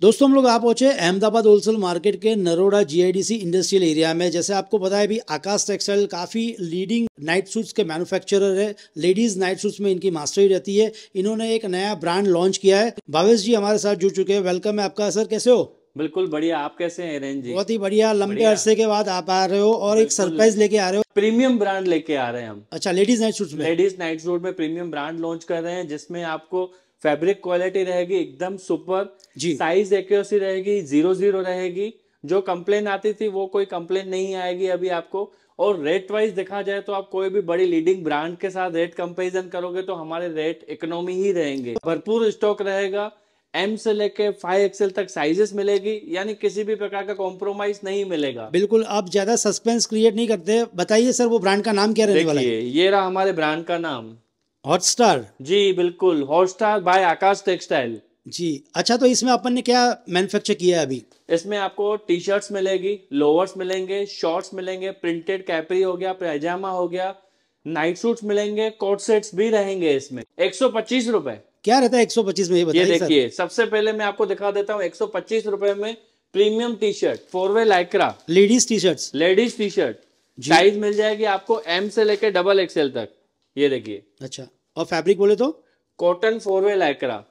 दोस्तों हम लोग आप पहुंचे अहमदाबाद होलसेल मार्केट के नरोड़ा जीआईडीसी इंडस्ट्रियल एरिया में जैसे आपको पता है भी आकाश टेक्सटाइल काफ़ी लीडिंग नाइट सूट्स के मैन्युफैक्चरर है लेडीज़ नाइट सूट्स में इनकी मास्टरी रहती है इन्होंने एक नया ब्रांड लॉन्च किया है भावेश जी हमारे साथ जुड़ चुके हैं वेलकम है आपका सर कैसे हो बिल्कुल बढ़िया आप कैसे हैं रेन जी बहुत ही बढ़िया लंबे अरसे के बाद आप आ रहे हो और एक सरप्राइज लेके आ रहे हो प्रीमियम ब्रांड लेके आ रहे हैं हम अच्छा लेडीज नाइट सूट में लेडीज नाइट सूट में प्रीमियम ब्रांड लॉन्च कर रहे हैं जिसमें आपको फैब्रिक क्वालिटी रहेगी एकदम सुपर साइज एक्यूरेसी रहेगी जीरो जीरो रहेगी जो कंप्लेन आती थी वो कोई कंप्लेन नहीं आएगी अभी आपको और रेट वाइज देखा जाए तो आप कोई भी बड़ी लीडिंग ब्रांड के साथ रेट कंपेरिजन करोगे तो हमारे रेट इकोनॉमी ही रहेंगे भरपूर स्टॉक रहेगा एम से लेके फाइव एक्सएल तक साइजेस मिलेगी यानी किसी भी प्रकार का कॉम्प्रोमाइज नहीं मिलेगा बिल्कुल आप ज्यादा सस्पेंस क्रिएट नहीं करते बताइए सर वो ब्रांड का नाम क्या रहने वाला है ये रहा हमारे ब्रांड का नाम हॉटस्टार जी बिल्कुल हॉटस्टार बाय आकाश टेक्सटाइल जी अच्छा तो इसमें अपन ने क्या मैन्युफैक्चर किया है अभी इसमें आपको टी शर्ट्स मिलेगी लोअर्स मिलेंगे शॉर्ट्स मिलेंगे प्रिंटेड कैपरी हो गया पैजामा हो गया नाइट सूट्स मिलेंगे कोट सेट्स भी रहेंगे इसमें एक सौ पच्चीस रूपए क्या रहता है एक सौ पच्चीस में ये बताइए ये देखिए सबसे पहले मैं आपको दिखा देता हूँ एक सौ पच्चीस रूपए में premium T shirt four way lycra ladies T shirt ladies T shirt size मिल जाएगी आपको एम से लेकर डबल एक्सएल तक ये देखिए अच्छा और फैब्रिक बोले तो कॉटन फोर वे लाइक्रा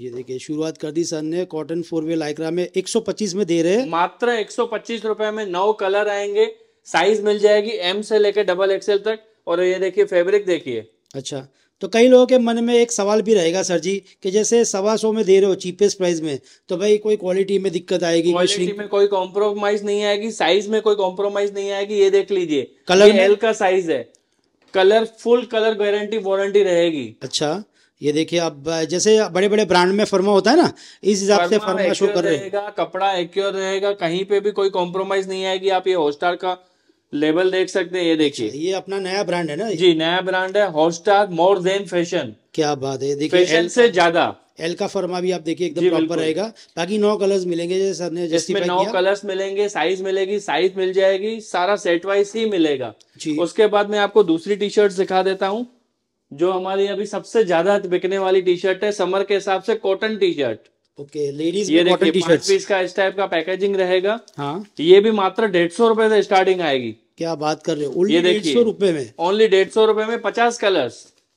ये देखिए शुरुआत कर दी सर ने कॉटन फोर वे लाइक्रा में 125 में दे रहे हैं मात्र 125 रुपए में नौ कलर आएंगे साइज मिल जाएगी एम से लेकर डबल एक्सएल तक और ये देखिए फेब्रिक देखिए अच्छा तो कई लोगों के मन में एक सवाल भी रहेगा सर जी कि जैसे सवा सौ में दे रहे हो चीपेस्ट प्राइस में तो भाई कोई क्वालिटी में दिक्कत आएगी क्वालिटी में कोई कॉम्प्रोमाइज नहीं आएगी साइज में कोई कॉम्प्रोमाइज नहीं आएगी ये देख लीजिए कलर एल का साइज है colour full colour guarantee warranty रहेगी अच्छा ये देखिए अब जैसे बड़े बड़े ब्रांड में फर्मा होता है ना इस हिसाब से फर्मा शो कर रहेगा कपड़ा एक्योर रहेगा कहीं पे भी कोई कॉम्प्रोमाइज नहीं आएगी आप ये हॉटस्टार का लेबल देख सकते हैं ये देखिए अच्छा, ये अपना नया ब्रांड है ना जी नया ब्रांड है हॉटस्टार मोर देन फैशन क्या बात है देखिए फैशन से ज्यादा एल का फर्मा भी आप देखिए एकदम प्रॉपर रहेगा बाकी नौ कलर्स मिलेंगे सर ने इसमें नौ कलर्स मिलेंगे साइज मिलेगी साइज मिल जाएगी सारा सेट वाइज ही मिलेगा जी उसके बाद मैं आपको दूसरी टी शर्ट दिखा देता हूँ जो हमारी अभी सबसे ज्यादा बिकने वाली टी शर्ट है समर के हिसाब से cotton T shirt okay ladies ये देखिए पांच पीस का इस टाइप का पैकेजिंग रहेगा हाँ ये भी मात्र डेढ़ सौ रूपये से स्टार्टिंग आएगी क्या बात कर रहे हो ये देखिए सौ रूपये में ओनली डेढ़ सौ रूपये में पचास कलर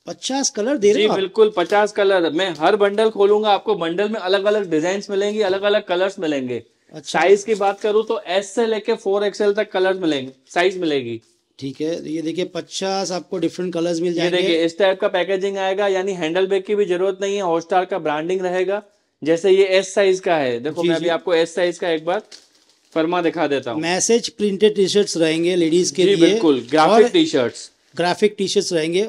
पचास कलर दे रहे बिल्कुल पचास कलर मैं हर बंडल खोलूंगा आपको बंडल में अलग अलग डिजाइन मिलेंगी अलग अलग कलर्स मिलेंगे साइज अच्छा। की बात करूँ तो एस से लेके फोर एक्सएल तक कलर मिलेंगे साइज मिलेगी ठीक है ये देखिए पचास आपको डिफरेंट कलर्स मिल जाएंगे देखिए इस टाइप का पैकेजिंग आएगा यानी हैंडल बैग की भी जरूरत नहीं है हॉटस्टार का ब्रांडिंग रहेगा जैसे ये एस साइज का है देखो मैं अभी आपको एस साइज का एक बार फरमा दिखा देता हूँ मैसेज प्रिंटेड टी शर्ट रहेंगे लेडीज के लिए बिल्कुल graphic T shirt graphic T shirt रहेंगे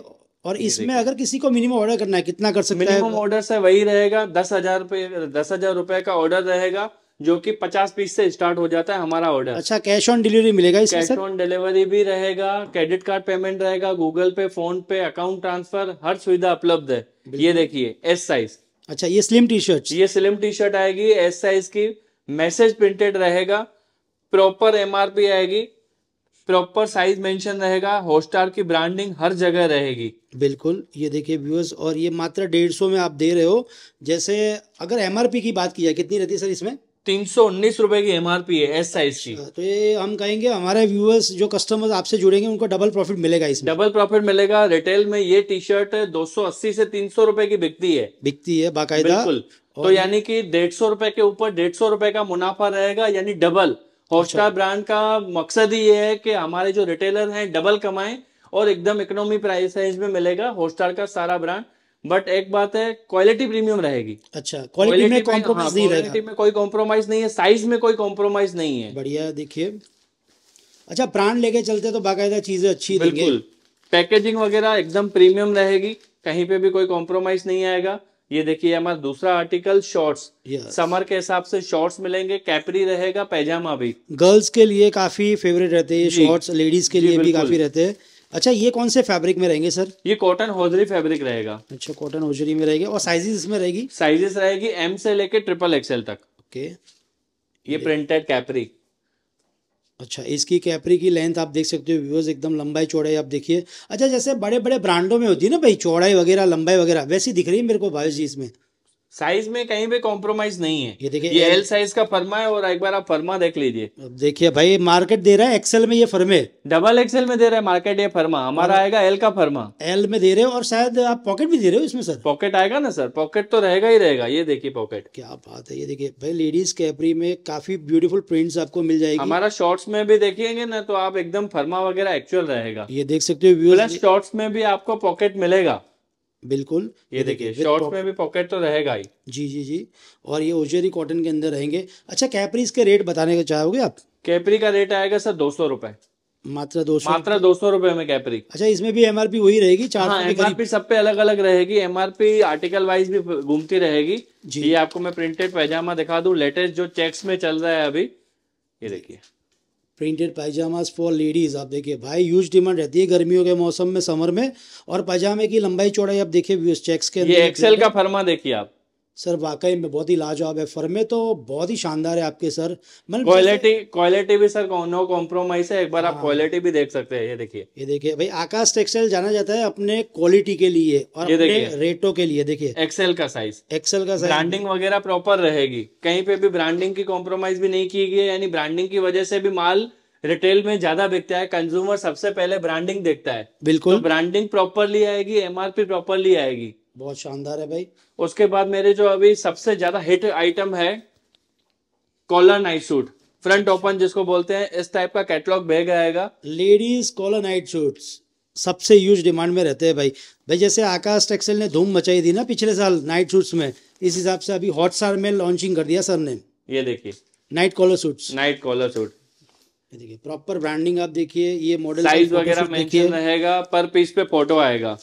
और इसमें अगर किसी को मिनिमम ऑर्डर करना है कितना कर सकते हैं मिनिमम ऑर्डर से वही रहेगा दस हजार दस हजार रुपए का ऑर्डर रहेगा जो कि पचास पीस से स्टार्ट हो जाता है हमारा ऑर्डर अच्छा कैश ऑन डिलीवरी मिलेगा कैश ऑन डिलीवरी भी रहेगा क्रेडिट कार्ड पेमेंट रहेगा Google Pay PhonePe account transfer हर सुविधा उपलब्ध है ये देखिए एस साइज अच्छा ये स्लिम टी शर्ट ये स्लिम टी शर्ट आएगी एस साइज की मैसेज प्रिंटेड रहेगा प्रॉपर एमआरपी आएगी प्रॉपर साइज मेंशन रहेगा हॉटस्टार की ब्रांडिंग हर जगह रहेगी बिल्कुल ये देखिए व्यूअर्स और ये मात्र डेढ़ सौ में आप दे रहे हो जैसे अगर एमआरपी की बात की जाए कितनी रहती है सर इसमें तीन सौ उन्नीस रुपए की एमआरपी है एस साइज की तो ये हम कहेंगे हमारे व्यूअर्स जो कस्टमर्स आपसे जुड़ेंगे उनको डबल प्रॉफिट मिलेगा इसमें डबल प्रॉफिट मिलेगा रिटेल में ये टी शर्ट दो सौ अस्सी से तीन सौ रुपए की बिकती है बिकती है बाकायदा बिल्कुल तो यानी कि डेढ़ सौ रुपए के ऊपर डेढ़ सौ रुपए का मुनाफा रहेगा यानी डबल हॉटस्टार ब्रांड का मकसद ही ये है कि हमारे जो रिटेलर हैं डबल कमाएं और एकदम इकोनॉमी प्राइस रेंज में मिलेगा हॉटस्टार का सारा ब्रांड बट एक बात है क्वालिटी प्रीमियम रहेगी अच्छा क्वालिटी में कॉम्प्रोमाइज हाँ, नहीं रहेगा क्वालिटी में कोई कॉम्प्रोमाइज नहीं है साइज में कोई कॉम्प्रोमाइज नहीं है बढ़िया देखिए अच्छा ब्रांड लेके चलते तो बाकायदा चीजें अच्छी बिल्कुल पैकेजिंग वगैरह एकदम प्रीमियम रहेगी कहीं पे भी कोई कॉम्प्रोमाइज नहीं आएगा ये देखिए हमारा दूसरा आर्टिकल शॉर्ट्स समर के हिसाब से शॉर्ट्स मिलेंगे कैपरी रहेगा पैजामा भी गर्ल्स के लिए काफी फेवरेट रहते हैं शॉर्ट्स लेडीज के लिए भी काफी रहते हैं अच्छा ये कौन से फैब्रिक में रहेंगे सर ये कॉटन होजरी फैब्रिक रहेगा अच्छा कॉटन होजरी में रहेगा और साइजेस इसमें रहेगी साइजेस रहेगी एम से लेके ट्रिपल एक्सएल तक ओके ये प्रिंटेड कैपरी अच्छा इसकी कैपरी की लेंथ आप देख सकते हो व्यूअर्स एकदम लंबाई चौड़ाई आप देखिए अच्छा जैसे बड़े बड़े ब्रांडों में होती है ना भाई चौड़ाई वगैरह लंबाई वगैरह वैसी दिख रही है मेरे को भाई जी इसमें साइज में कहीं भी कॉम्प्रोमाइज नहीं है ये देखिए ये एल साइज का फर्मा है और एक बार आप फर्मा देख लीजिए देखिए भाई मार्केट दे रहा है एक्सेल में ये फर्मे डबल एक्सेल में दे रहा है मार्केट ये फर्मा हमारा आएगा एल का फर्मा एल में दे रहे हो और शायद आप पॉकेट भी दे रहे हो इसमें सर पॉकेट आएगा ना सर पॉकेट तो रहेगा ही रहेगा ये देखिए पॉकेट क्या बात है ये देखिए भाई लेडीज कैपरी में काफी ब्यूटीफुल प्रिंट्स आपको मिल जाएगी हमारा शॉर्ट्स में भी देखेंगे ना तो आप एकदम फर्मा वगैरह एक्चुअल रहेगा ये देख सकते हो शॉर्ट्स में भी आपको पॉकेट मिलेगा बिल्कुल ये देखिए शॉर्ट्स में भी पॉकेट तो रहेगा ही जी जी जी और ये ओजेरी कॉटन के अंदर रहेंगे अच्छा कैपरी इसके रेट बताने का चाहोगे आप कैपरी का रेट आएगा सर दो सौ रुपए मात्र दो सौ मात्र दो सौ रूपये में कैपरी अच्छा इसमें भी एमआरपी वही रहेगी चार हाँ, एमआरपी सब पे अलग अलग रहेगी एमआरपी आर्टिकल वाइज भी घूमती रहेगी ये आपको मैं प्रिंटेड पैजामा दिखा दू लेटेस्ट जो चेक्स में चल रहा है अभी ये देखिए प्रिंटेड पैजामाज फॉर लेडीज़ आप देखिए भाई यूज डिमांड रहती है गर्मियों के मौसम में समर में और पैजामे की लंबाई चौड़ाई आप देखिए चेक्स के ये एक्सेल का फर्मा देखिए आप सर वाकई में बहुत ही लाजवाब है फर्मे तो बहुत ही शानदार है आपके सर मतलब क्वालिटी क्वालिटी भी सर नो कॉम्प्रोमाइज है एक बार आप क्वालिटी हाँ। भी देख सकते हैं ये देखिए ये देखिए भाई आकाश टेक्सटाइल जाना जाता है अपने क्वालिटी के लिए और ये अपने रेटो के लिए देखिए एक्सेल का साइज एक्सेल का साइज ब्रांडिंग वगैरह प्रॉपर रहेगी कहीं पे भी ब्रांडिंग की कॉम्प्रोमाइज भी नहीं की गई है यानी ब्रांडिंग की वजह से भी माल रिटेल में ज्यादा बिकता है कंज्यूमर सबसे पहले ब्रांडिंग देखता है बिल्कुल ब्रांडिंग तो प्रॉपरली आएगी एमआरपी प्रॉपरली आएगी बहुत शानदार है भाई उसके बाद मेरे जो अभी सबसे ज्यादा हिट आइटम है collar night suit front open जिसको बोलते हैं इस टाइप का कैटलॉग भेज आएगा लेडीज कॉलर नाइट सूट्स सबसे यूज डिमांड में रहते हैं भाई भाई जैसे आकाश टेक्सटाइल ने धूम मचाई थी ना पिछले साल नाइट सूट्स में इस हिसाब से अभी हॉट स्टार में लॉन्चिंग कर दिया सर ने ये देखिए night collar suit night collar suit देखिए प्रॉपर ब्रांडिंग आप देखिए ये मॉडल साइज वगैरह मेंशन रहेगा पर पीस पे फोटो आएगा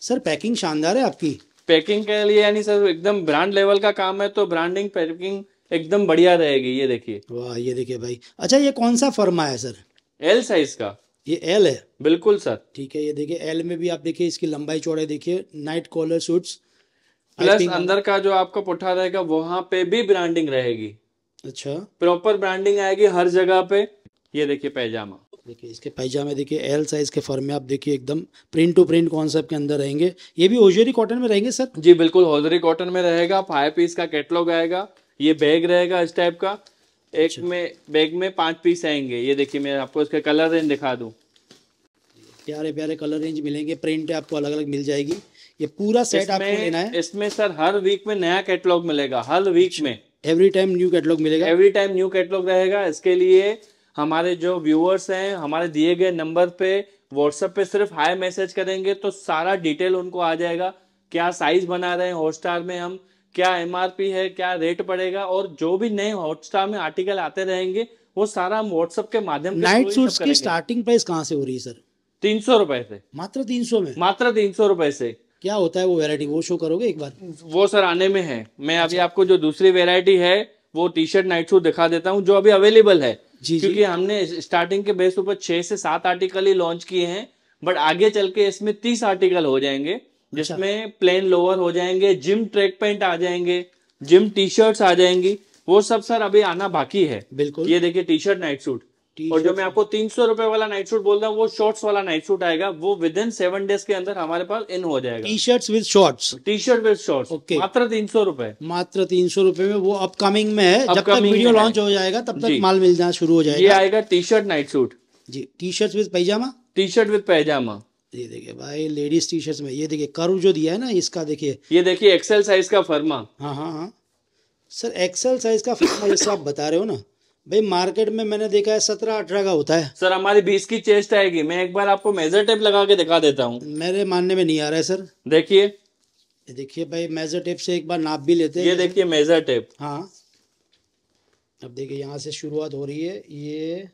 सर पैकिंग शानदार है आपकी पैकिंग के लिए यानी सर एकदम ब्रांड लेवल का काम है तो ब्रांडिंग पैकिंग एकदम बढ़िया रहेगी ये देखिए वाह ये देखिए भाई अच्छा ये कौन सा फर्मा है सर एल साइज का ये एल है बिल्कुल सर ठीक है ये देखिए एल में भी आप देखिए इसकी लंबाई चौड़ाई देखिए नाइट कॉलर सूट्स प्लस अंदर का जो आपका पुठा रहेगा वहां पे भी ब्रांडिंग रहेगी अच्छा प्रॉपर ब्रांडिंग आएगी हर जगह पे ये देखिए पैजामा देखिए इसके पैजामे देखिए एल साइज़ के फॉर्म में आप देखिए एकदम प्रिंट टू प्रिंट कॉन्सेप्ट के अंदर रहेंगे ये भी होजरी कॉटन में रहेंगे सर जी बिल्कुल होजरी कॉटन में रहेगा फाइव पीस का कैटलॉग आएगा ये बैग रहेगा इस टाइप का एक अच्छा। में बैग में पांच पीस आएंगे ये देखिए मैं आपको इसके कलर रेंज दिखा दूँ प्यारे प्यारे कलर रेंज मिलेंगे प्रिंट आपको अलग अलग मिल जाएगी ये पूरा सेट आपको लेना है इसमें सर हर वीक में नया कैटलॉग मिलेगा हर वीक अच्छा। में एवरी टाइम न्यू कैटलॉग मिलेगा एवरी टाइम न्यू कैटलॉग रहेगा इसके लिए हमारे जो व्यूअर्स हैं हमारे दिए गए नंबर पे व्हाट्सएप पे सिर्फ हाई मैसेज करेंगे तो सारा डिटेल उनको आ जाएगा क्या साइज़ बना रहे हैं हॉटस्टार में हम क्या एमआरपी है क्या रेट पड़ेगा और जो भी नए हॉटस्टार में आर्टिकल आते रहेंगे वो सारा हम व्हाट्सएप के माध्यम नाइट सूट्स की स्टार्टिंग प्राइस कहाँ से हो रही है सर तीन सौ रुपए से मात्र तीन सौ में मात्र तीन सौ रुपए से क्या होता है वो वेरायटी वो शो करोगे एक बार वो सर आने में है मैं अभी आपको जो दूसरी वेरायटी है वो टी शर्ट नाइट सूट दिखा देता हूँ जो अभी अवेलेबल है जी क्योंकि जी। हमने स्टार्टिंग के बेस ऊपर छह से सात आर्टिकल ही लॉन्च किए हैं बट आगे चल के इसमें तीस आर्टिकल हो जाएंगे अच्छा। जिसमें प्लेन लोअर हो जाएंगे जिम ट्रैक पैंट आ जाएंगे जिम टी शर्ट आ जाएंगी वो सब सर अभी आना बाकी है बिल्कुल ये देखिए टी शर्ट नाइट सूट और जो मैं आपको तीन सौ रुपए वाला नाइट सूट बोल रहा हूँ वो शॉर्ट्स वाला नाइट सूट आएगा वो विद इन सेवन डेज के अंदर हमारे पास इन हो जाएगा T shirt with short T shirt with shorts okay मात्र तीन सौ रुपए मात्र तीन सौ रुपए में वो अपकमिंग में है जब तक वीडियो लॉन्च हो जाएगा तब तक माल मिल मिलना शुरू हो जाएगा ये आएगा टी शर्ट नाइट सूट जी टी शर्ट विद पैजामा टी शर्ट विद पैजामा ये देखिए भाई लेडीज टी शर्ट में ये देखिए कर्व जो दिया है ना इसका देखिए ये देखिए एक्सेल साइज का फर्मा हाँ हाँ हाँ सर एक्सेल साइज का फर्मा जैसे आप बता रहे हो ना भाई मार्केट में मैंने देखा है सत्रह अठारह का होता है सर हमारी बीस की चेस्ट आएगी मैं एक बार आपको मेजर टेप लगा के दिखा देता हूँ मेरे मानने में नहीं आ रहा है सर देखिए देखिए भाई मेजर टेप से एक बार नाप भी लेते हैं ये देखिए मेजर टेप हाँ अब देखिए यहाँ से शुरुआत हो रही है ये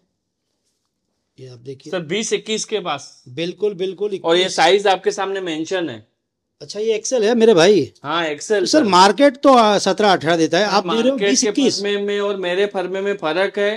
ये आप देखिए सर बीस इक्कीस के पास बिल्कुल बिल्कुल और ये साइज आपके सामने मेंशन है अच्छा ये एक्सेल है मेरे भाई हाँ एक्सेल तो सर मार्केट तो सत्रह अठारह देता है आप मार्केट के फर्मे में और मेरे फर्मे में फर्क है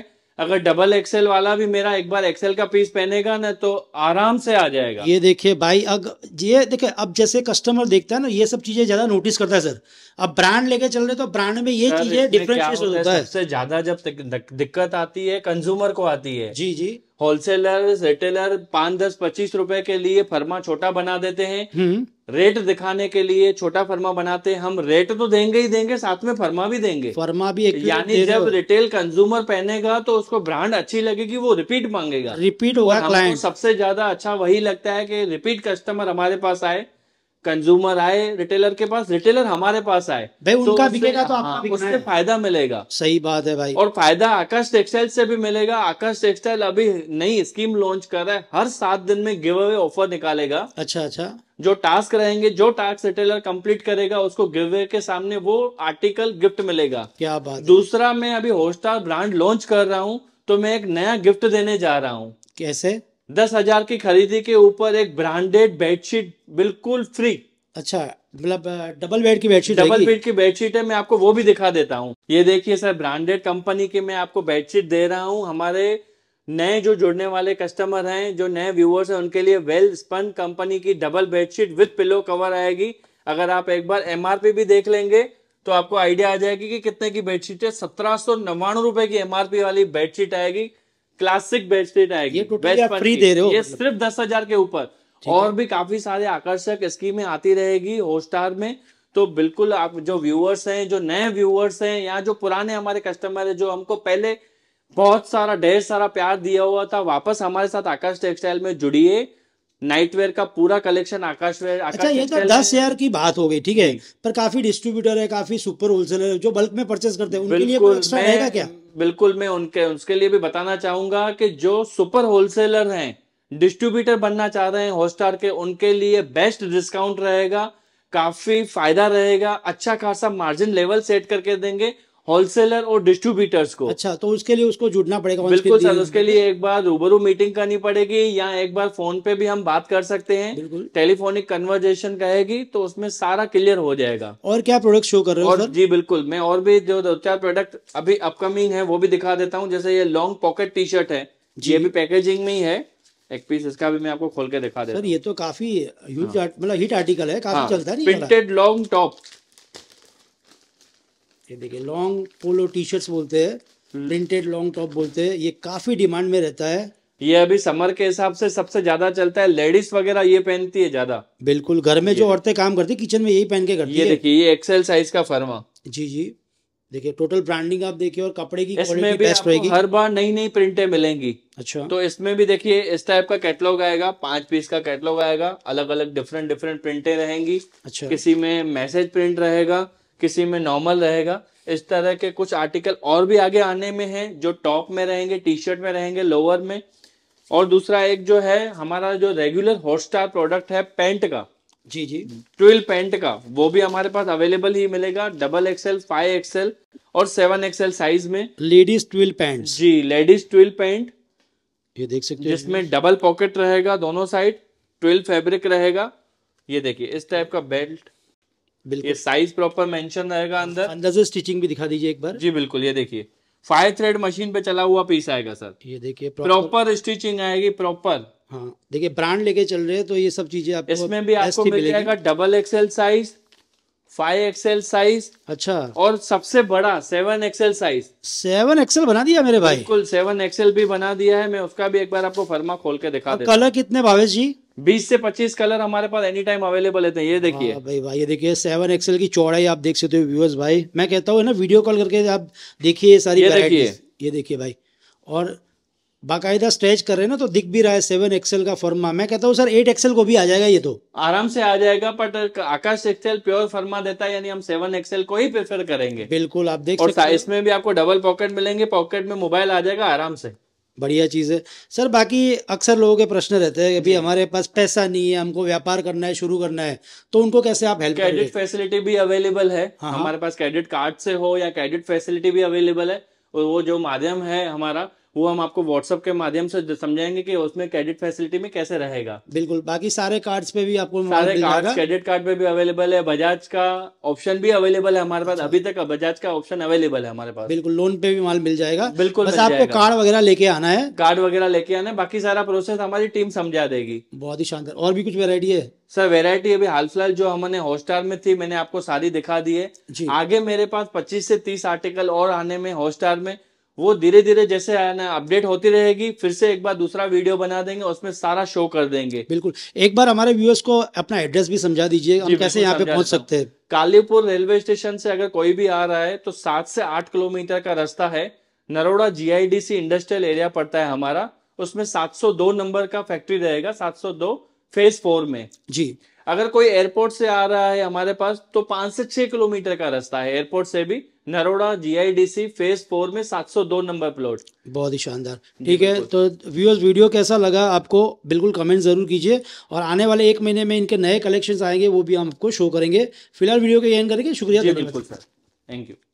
अगर डबल एक्सेल वाला भी मेरा एक बार एक्सेल का पीस पहनेगा ना तो आराम से आ जाएगा ये देखिए भाई अग ये देखिए अब जैसे कस्टमर देखता है ना ये सब चीजें ज्यादा नोटिस करता है सर अब ब्रांड लेके चल रहे तो ब्रांड में ये चीजें डिफरेंट होता है सबसे ज्यादा जब दिक्कत आती है कंज्यूमर को आती है जी जी होलसेलर रिटेलर पांच दस पच्चीस रुपए के लिए फर्मा छोटा बना देते हैं हम्म। रेट दिखाने के लिए छोटा फर्मा बनाते हैं हम रेट तो देंगे ही देंगे साथ में फर्मा भी देंगे फर्मा भी यानी जब रिटेल कंज्यूमर पहनेगा तो उसको ब्रांड अच्छी लगेगी वो रिपीट मांगेगा रिपीट होगा क्लाइंट सबसे ज्यादा अच्छा वही लगता है कि रिपीट कस्टमर हमारे पास आए कंज्यूमर आए रिटेलर के पास रिटेलर हमारे पास आए भाई तो उनका बिकेगा तो हाँ, आपका हाँ, उससे फायदा मिलेगा सही बात है भाई और फायदा आकाश टेक्सटाइल से भी मिलेगा आकाश टेक्सटाइल अभी नई स्कीम लॉन्च कर रहा है हर सात दिन में गिव अवे ऑफर निकालेगा अच्छा अच्छा जो टास्क रहेंगे जो टास्क रिटेलर कंप्लीट करेगा उसको गिव अवे के सामने वो आर्टिकल गिफ्ट मिलेगा क्या बात दूसरा मैं अभी होस्टार ब्रांड लॉन्च कर रहा हूँ तो मैं एक नया गिफ्ट देने जा रहा हूँ कैसे दस हजार की खरीदी के ऊपर एक ब्रांडेड बेडशीट बिल्कुल फ्री अच्छा मतलब डबल बेड की बेडशीट डबल बेड की बेडशीट है मैं आपको वो भी दिखा देता हूँ ये देखिए सर ब्रांडेड कंपनी की मैं आपको बेडशीट दे रहा हूँ हमारे नए जो जुड़ने वाले कस्टमर हैं जो नए व्यूअर्स हैं उनके लिए वेल स्पन कंपनी की double bedsheet with pillow cover आएगी अगर आप एक बार एम भी देख लेंगे तो आपको आइडिया आ जाएगी कि कितने की बेडशीट है सत्रह सौ नवाणु रुपए की एमआरपी वाली बेडशीट आएगी क्लासिक बेडशीट आएगी फ्री दे रहे हो ये मतलब। सिर्फ दस हजार के ऊपर और भी काफी सारे आकर्षक स्कीमें आती रहेगी हॉटस्टार में तो बिल्कुल आप जो व्यूअर्स हैं जो नए व्यूअर्स हैं या जो पुराने हमारे कस्टमर है जो हमको पहले बहुत सारा ढेर सारा प्यार दिया हुआ था वापस हमारे साथ आकाश टेक्सटाइल में जुड़िए नाइटवेयर का पूरा कलेक्शन आकाश वेयर अच्छा ये तो दस हजार की बात हो गई ठीक है पर काफी डिस्ट्रीब्यूटर है काफी सुपर होलसेलर है जो बल्क में परचेस करते हैं उनके लिए एक्स्ट्रा रहेगा क्या बिल्कुल मैं उनके उसके लिए भी बताना चाहूंगा कि जो सुपर होलसेलर हैं डिस्ट्रीब्यूटर बनना चाह रहे हैं हॉटस्टार के उनके लिए बेस्ट डिस्काउंट रहेगा काफी फायदा रहेगा अच्छा खासा मार्जिन लेवल सेट करके देंगे होलसेलर और डिस्ट्रीब्यूटर्स को अच्छा तो उसके लिए उसको जुड़ना पड़ेगा बिल्कुल सर उसके लिए एक बार रूबरू मीटिंग करनी पड़ेगी या एक बार फोन पे भी हम बात कर सकते हैं टेलीफोनिक कन्वर्जेशन कहेगी तो उसमें सारा क्लियर हो जाएगा और क्या प्रोडक्ट शो कर रहे हैं जी बिल्कुल मैं और भी जो दो चार प्रोडक्ट अभी अपकमिंग है वो भी दिखा देता हूँ जैसे ये लॉन्ग पॉकेट टी शर्ट है ये भी पैकेजिंग में ही है एक पीस इसका भी मैं आपको खोल के दिखा देता हूँ ये तो काफी हाँ। मतलब हिट आर्टिकल है काफी हाँ। चलता है प्रिंटेड लॉन्ग टॉप ये देखिए लॉन्ग पोलो टी शर्ट बोलते हैं प्रिंटेड लॉन्ग टॉप बोलते हैं ये काफी डिमांड में रहता है ये अभी समर के हिसाब से सबसे ज्यादा चलता है लेडीज वगैरह ये पहनती है ज्यादा बिल्कुल घर में जो औरतें काम करती किचन में यही पहन के करती ये देखिए ये एक्सेल साइज का फर्मा जी जी देखिए टोटल ब्रांडिंग आप देखिए और कपड़े की इसमें भी आपको हर बार नई नई प्रिंटें मिलेंगी अच्छा तो इसमें भी देखिए इस टाइप का कैटलॉग आएगा पांच पीस का कैटलॉग आएगा अलग अलग डिफरेंट डिफरेंट प्रिंटें रहेंगी अच्छा किसी में मैसेज प्रिंट रहेगा किसी में नॉर्मल रहेगा इस तरह के कुछ आर्टिकल और भी आगे आने में हैं जो टॉप में रहेंगे टी शर्ट में रहेंगे लोअर में और दूसरा एक जो है हमारा जो रेगुलर हॉटस्टार प्रोडक्ट है पेंट का जी जी ट्विल पेंट का वो भी हमारे पास अवेलेबल ही मिलेगा डबल एक्सएल फाइव एक्सएल और सेवन एक्सएल साइज में लेडीज ट्विल पैंट जी लेडीज ट्विल पैंट ये देख सकते हैं जिसमें डबल पॉकेट रहेगा दोनों साइड ट्विल फैब्रिक रहेगा ये देखिए इस टाइप का बेल्ट बिल्कुल साइज प्रॉपर मेंशन रहेगा अंदर अंदर से स्टिचिंग भी दिखा दीजिए एक बार जी बिल्कुल ये देखिए फायर थ्रेड मशीन पे चला हुआ पीस आएगा सर ये देखिए प्रॉपर स्टिचिंग आएगी प्रॉपर हाँ देखिए ब्रांड लेके चल रहे हैं तो ये सब चीजें आपको इसमें भी आपको मिल जाएगा double XL size five XL size अच्छा और सबसे बड़ा seven XL size seven XL बना दिया मेरे भाई बिल्कुल सेवन एक्सएल भी बना दिया है मैं उसका भी एक बार आपको फर्मा खोल के दिखा कलर कितने भावेश जी बीस से पच्चीस कलर हमारे पास एनी टाइम अवेलेबल है ये देखिए भाई भाई ये देखिए सेवन एक्सएल की चौड़ाई आप देख सकते हो व्यूअर्स भाई मैं कहता हूँ ना वीडियो कॉल करके आप देखिए सारी ये देखिए ये देखिए भाई और बाकायदा स्ट्रेच कर रहे हैं ना तो दिख भी रहा है सेवन एक्सएल का फर्मा मैं कहता हूँ सर एट एक्सएल को भी आ जाएगा ये तो आराम से आ जाएगा but uh, Akash XL pure फर्मा देता है यानी हम सेवन एक्सएल को ही प्रेफर करेंगे बिल्कुल आप देख और इसमें भी आपको डबल पॉकेट मिलेंगे पॉकेट में मोबाइल आ जाएगा आराम से बढ़िया चीज़ है सर बाकी अक्सर लोगों के प्रश्न रहते हैं अभी हमारे पास पैसा नहीं है हमको व्यापार करना है शुरू करना है तो उनको कैसे आप हेल्प क्रेडिट फैसिलिटी भी अवेलेबल है हाँ, हाँ। हमारे पास क्रेडिट कार्ड से हो या क्रेडिट फैसिलिटी भी अवेलेबल है और वो जो माध्यम है हमारा वो हम आपको व्हाट्सअप के माध्यम से समझाएंगे कि उसमें क्रेडिट फैसिलिटी में कैसे रहेगा बिल्कुल बाकी सारे कार्ड्स पे भी आपको सारे कार्ड क्रेडिट कार्ड पे भी अवेलेबल है बजाज का ऑप्शन भी अवेलेबल है हमारे पास अच्छा। अभी तक बजाज का ऑप्शन अवेलेबल है हमारे पास बिल्कुल लोन पे भी माल मिल जाएगा बिल्कुल आपको कार्ड वगैरह लेके आना है कार्ड वगैरह लेके आना है बाकी सारा प्रोसेस हमारी टीम समझा देगी बहुत ही शानदार और भी कुछ वेरायटी है सर वेरायटी अभी हाल फिलहाल जो हमने हॉटस्टार में थी मैंने आपको सारी दिखा दी है आगे मेरे पास 25 से 30 आर्टिकल और आने में हॉटस्टार में वो धीरे धीरे जैसे है ना अपडेट होती रहेगी फिर से एक बार दूसरा वीडियो बना देंगे उसमें सारा शो कर देंगे बिल्कुल एक बार हमारे व्यूअर्स को अपना एड्रेस भी समझा दीजिए हम कैसे यहाँ पे पहुंच सकते हैं कालीपुर रेलवे स्टेशन से अगर कोई भी आ रहा है तो सात से आठ किलोमीटर का रास्ता है नरोड़ा जीआईडीसी इंडस्ट्रियल एरिया पड़ता है हमारा उसमें 702 नंबर का फैक्ट्री रहेगा 702 फेज फोर में जी अगर कोई एयरपोर्ट से आ रहा है हमारे पास तो पांच से छह किलोमीटर का रास्ता है एयरपोर्ट से भी नरोड़ा जीआईडीसी फेज फोर में 702 नंबर प्लॉट बहुत ही शानदार ठीक है तो व्यूअर्स वीडियो कैसा लगा आपको बिल्कुल कमेंट जरूर कीजिए और आने वाले एक महीने में इनके नए कलेक्शंस आएंगे वो भी हम आपको शो करेंगे फिलहाल वीडियो का एंड करेंगे शुक्रिया बिल्कुल सर थैंक यू